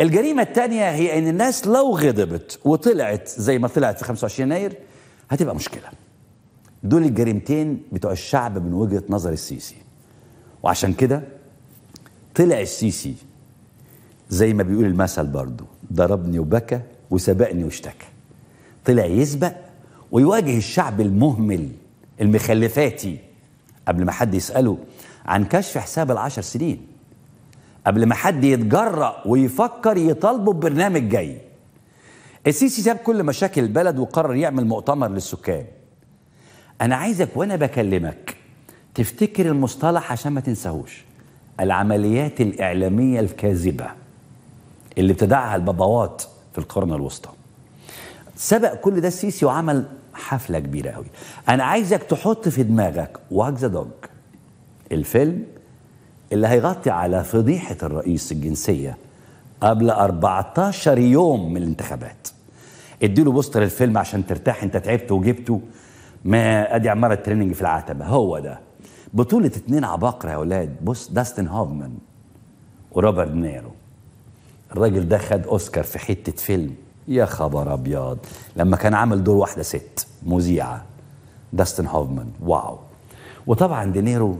الجريمة الثانية هي أن الناس لو غضبت وطلعت زي ما طلعت في 25 يناير هتبقى مشكلة دول الجريمتين بتوع الشعب من وجهة نظر السيسي وعشان كده طلع السيسي زي ما بيقول المثل برضه ضربني وبكى وسبقني واشتكى طلع يسبق ويواجه الشعب المهمل المخلفاتي قبل ما حد يسأله عن كشف حساب العشر سنين قبل ما حد يتجرأ ويفكر يطالبه ببرنامج جاي السيسي ساب كل مشاكل البلد وقرر يعمل مؤتمر للسكان انا عايزك وانا بكلمك تفتكر المصطلح عشان ما تنساهوش العمليات الاعلاميه الكاذبه اللي ابتدعها الباباوات في القرن الوسطى سبق كل ده السيسي وعمل حفله كبيره قوي انا عايزك تحط في دماغك وهكذا دوج الفيلم اللي هيغطي على فضيحة الرئيس الجنسية قبل 14 يوم من الانتخابات اديله بوستر الفيلم عشان ترتاح انت تعبت وجبته ما ادي عماره تريننج في العتبه هو ده بطوله اتنين عباقره يا اولاد بص داستن هوفمان وروبرت نيرو الراجل ده خد اوسكار في حته فيلم يا خبر ابيض لما كان عامل دور واحده ست مذيعه داستن هوفمان واو وطبعا دينيرو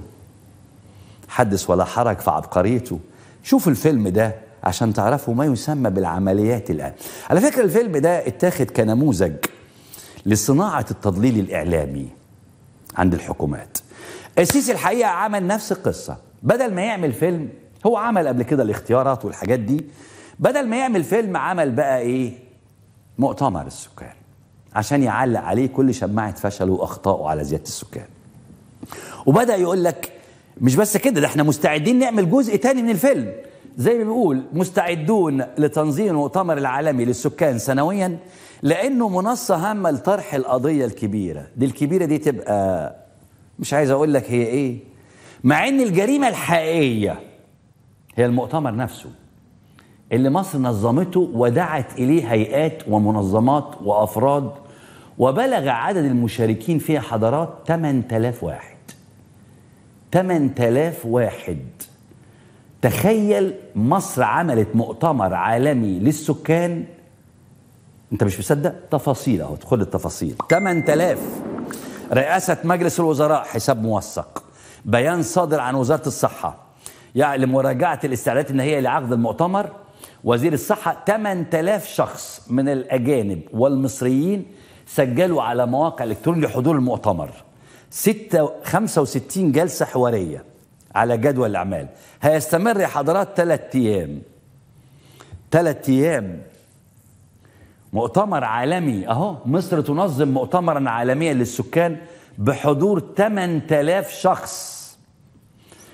حدث ولا حرج في عبقريته شوف الفيلم ده عشان تعرفوا ما يسمى بالعمليات الآن على فكرة الفيلم ده اتاخد كنموذج لصناعة التضليل الإعلامي عند الحكومات السيسي الحقيقة عمل نفس القصة بدل ما يعمل فيلم هو عمل قبل كده الاختيارات والحاجات دي بدل ما يعمل فيلم عمل بقى ايه مؤتمر السكان عشان يعلق عليه كل شماعة فشله وأخطائه على زيادة السكان وبدأ يقول لك مش بس كده ده احنا مستعدين نعمل جزء تاني من الفيلم زي ما بيقول مستعدون لتنظيم المؤتمر العالمي للسكان سنويا لانه منصه هامه لطرح القضيه الكبيره دي الكبيره دي تبقى مش عايز اقول لك هي ايه مع ان الجريمه الحقيقيه هي المؤتمر نفسه اللي مصر نظمته ودعت اليه هيئات ومنظمات وافراد وبلغ عدد المشاركين فيها حضرات 8000 واحد 8000 واحد تخيل مصر عملت مؤتمر عالمي للسكان انت مش مصدق تفاصيل اهو خد التفاصيل 8000 رئاسة مجلس الوزراء حساب موثق بيان صادر عن وزارة الصحة يعني لمراجعة الاستعدادات النهائية لعقد المؤتمر وزير الصحة 8000 شخص من الأجانب والمصريين سجلوا على مواقع إلكترونية لحضور المؤتمر 65 جلسة حوارية على جدول الأعمال هيستمر يا حضرات ثلاث أيام ثلاث أيام مؤتمر عالمي أهو مصر تنظم مؤتمرا عالميا للسكان بحضور 8000 شخص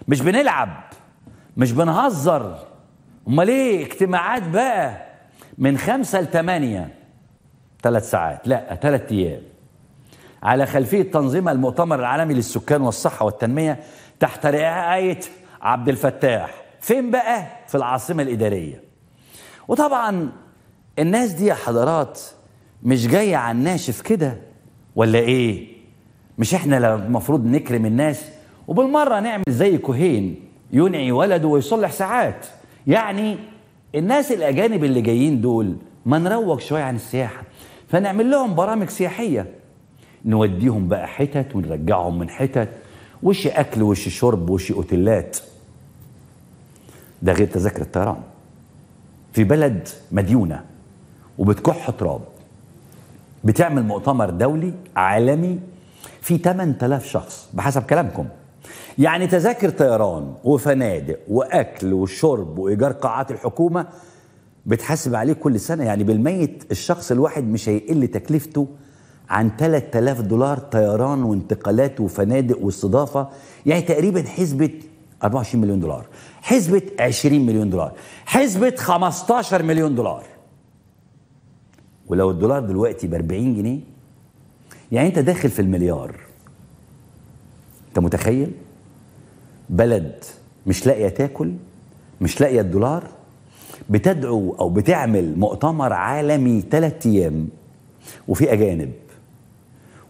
مش بنلعب مش بنهزر امال ايه اجتماعات بقى من خمسة لثمانية ثلاث ساعات لا ثلاث ايام على خلفية تنظيم المؤتمر العالمي للسكان والصحة والتنمية تحت رعاية عبد الفتاح فين بقى في العاصمة الإدارية وطبعا الناس دي يا حضرات مش جاية على الناشف كده ولا إيه مش إحنا المفروض نكرم الناس وبالمرة نعمل زي كوهين ينعي ولده ويصلح ساعات يعني الناس الأجانب اللي جايين دول ما نروج شوية عن السياحة فنعمل لهم برامج سياحية نوديهم بقى حتت ونرجعهم من حتت وش اكل وش شرب وش اوتيلات ده غير تذاكر الطيران في بلد مديونه وبتكح تراب بتعمل مؤتمر دولي عالمي في 8000 شخص بحسب كلامكم يعني تذاكر طيران وفنادق واكل وشرب وايجار قاعات الحكومه بتحاسب عليه كل سنه يعني بالميت الشخص الواحد مش هيقل تكلفته عن 3000 دولار طيران وانتقالات وفنادق واستضافه يعني تقريبا حسبه 24 مليون دولار حسبه 20 مليون دولار حسبه 15 مليون دولار ولو الدولار دلوقتي ب 40 جنيه يعني انت داخل في المليار انت متخيل بلد مش لاقيه تاكل مش لاقيه الدولار بتدعو او بتعمل مؤتمر عالمي ثلاث ايام وفي اجانب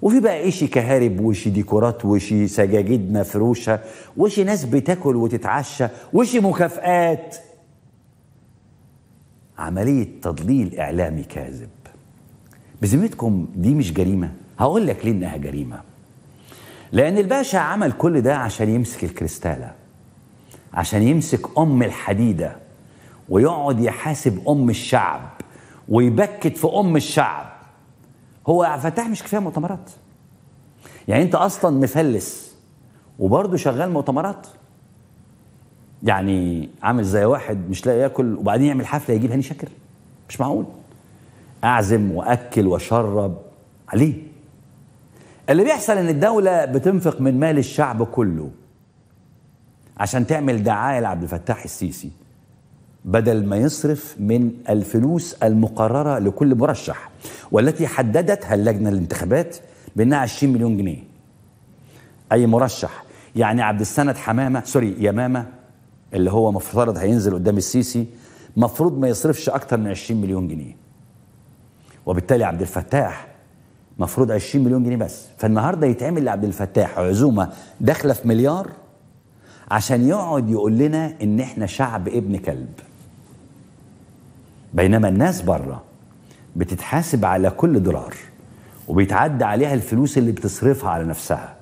وفي بقى ايه كهارب وشي ديكورات وشي سجاجيد مفروشه وشي ناس بتاكل وتتعشى وشي مكافآت عمليه تضليل اعلامي كاذب بذمتكم دي مش جريمه هقول لك ليه انها جريمه لان الباشا عمل كل ده عشان يمسك الكريستاله عشان يمسك ام الحديده ويقعد يحاسب ام الشعب ويبكت في ام الشعب هو فتاح مش كفايه مؤتمرات يعني انت اصلا مفلس وبرضه شغال مؤتمرات يعني عامل زي واحد مش لاقي ياكل وبعدين يعمل حفله يجيب هاني شاكر مش معقول اعزم واكل واشرب عليه اللي بيحصل ان الدوله بتنفق من مال الشعب كله عشان تعمل دعايه لعبد الفتاح السيسي بدل ما يصرف من الفلوس المقررة لكل مرشح والتي حددتها اللجنة الانتخابات بأنها 20 مليون جنيه أي مرشح يعني عبد السند حمامة سوري يمامة اللي هو مفترض هينزل قدام السيسي مفروض ما يصرفش أكتر من 20 مليون جنيه وبالتالي عبد الفتاح مفروض 20 مليون جنيه بس فالنهارده يتعمل لعبد الفتاح عزومه داخله في مليار عشان يقعد يقول لنا ان احنا شعب ابن كلب بينما الناس بره بتتحاسب على كل دولار وبيتعدى عليها الفلوس اللي بتصرفها على نفسها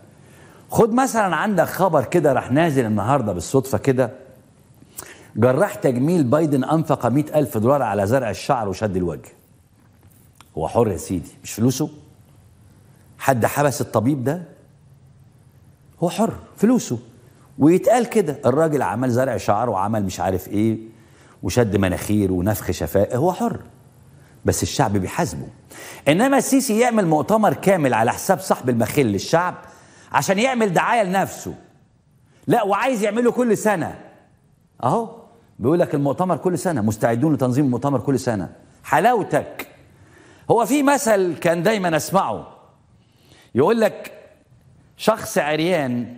خد مثلا عندك خبر كده راح نازل النهارده بالصدفه كده جراح تجميل بايدن انفق مئة ألف دولار على زرع الشعر وشد الوجه هو حر يا سيدي مش فلوسه حد حبس الطبيب ده هو حر فلوسه ويتقال كده الراجل عمل زرع شعر وعمل مش عارف ايه وشد مناخير ونفخ شفاء هو حر بس الشعب بيحاسبه انما السيسي يعمل مؤتمر كامل على حساب صاحب المخل للشعب عشان يعمل دعايه لنفسه لا وعايز يعمله كل سنه اهو بيقول لك المؤتمر كل سنه مستعدون لتنظيم المؤتمر كل سنه حلاوتك هو في مثل كان دايما اسمعه يقول لك شخص عريان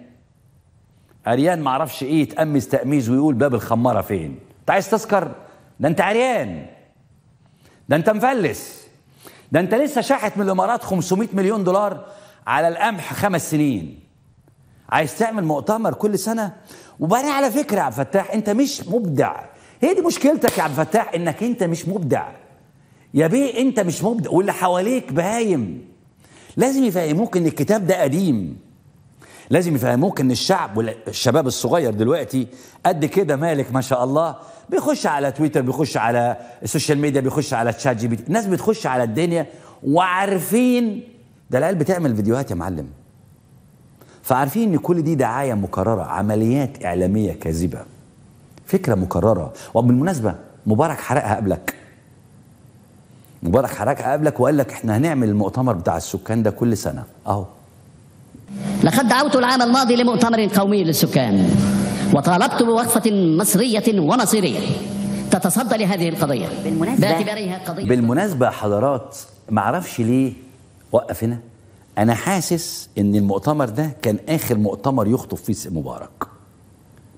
عريان معرفش ايه يتأمز تأميز ويقول باب الخمارة فين عايز تسكر ده انت عريان ده انت مفلس ده انت لسه شاحت من الامارات 500 مليون دولار على القمح خمس سنين عايز تعمل مؤتمر كل سنه وبعدين على فكره يا عبد الفتاح انت مش مبدع هي دي مشكلتك يا عبد الفتاح انك انت مش مبدع يا بيه انت مش مبدع واللي حواليك بهايم لازم يفهموك ان الكتاب ده قديم لازم يفهموك ان الشعب والشباب الصغير دلوقتي قد كده مالك ما شاء الله بيخش على تويتر بيخش على السوشيال ميديا بيخش على تشات جي بي تي الناس بتخش على الدنيا وعارفين ده العيال بتعمل فيديوهات يا معلم فعارفين ان كل دي دعايه مكرره عمليات اعلاميه كاذبه فكره مكرره وبالمناسبه مبارك حرقها قبلك مبارك حرقها قبلك وقال لك احنا هنعمل المؤتمر بتاع السكان ده كل سنه اهو لقد دعوت العام الماضي لمؤتمر قومي للسكان وطالبت بوقفة مصرية ومصيرية تتصدى لهذه القضية بالمناسبة باعتبارها قضية بالمناسبة حضرات معرفش ليه وقف هنا أنا حاسس إن المؤتمر ده كان آخر مؤتمر يخطب فيه مبارك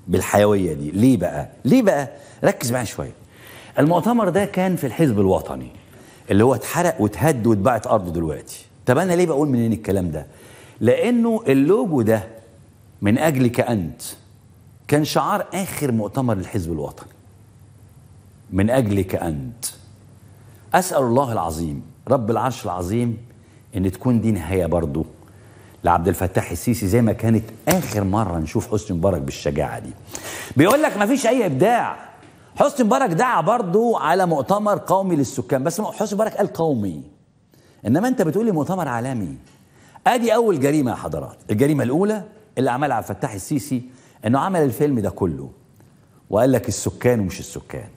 بالحيوية دي ليه بقى؟ ليه بقى؟ ركز معايا شوية المؤتمر ده كان في الحزب الوطني اللي هو اتحرق واتهد واتباعت أرضه دلوقتي طب أنا ليه بقول منين الكلام ده؟ لانه اللوجو ده من اجلك انت كان شعار اخر مؤتمر للحزب الوطني من اجلك انت اسال الله العظيم رب العرش العظيم ان تكون دي نهايه برضه لعبد الفتاح السيسي زي ما كانت اخر مره نشوف حسني مبارك بالشجاعه دي بيقول لك ما فيش اي ابداع حسني مبارك دعا برضه على مؤتمر قومي للسكان بس حسني مبارك قال قومي انما انت بتقولي مؤتمر عالمي ادي اول جريمه يا حضرات الجريمه الاولى اللي عملها عبد الفتاح السيسي انه عمل الفيلم ده كله وقال لك السكان ومش السكان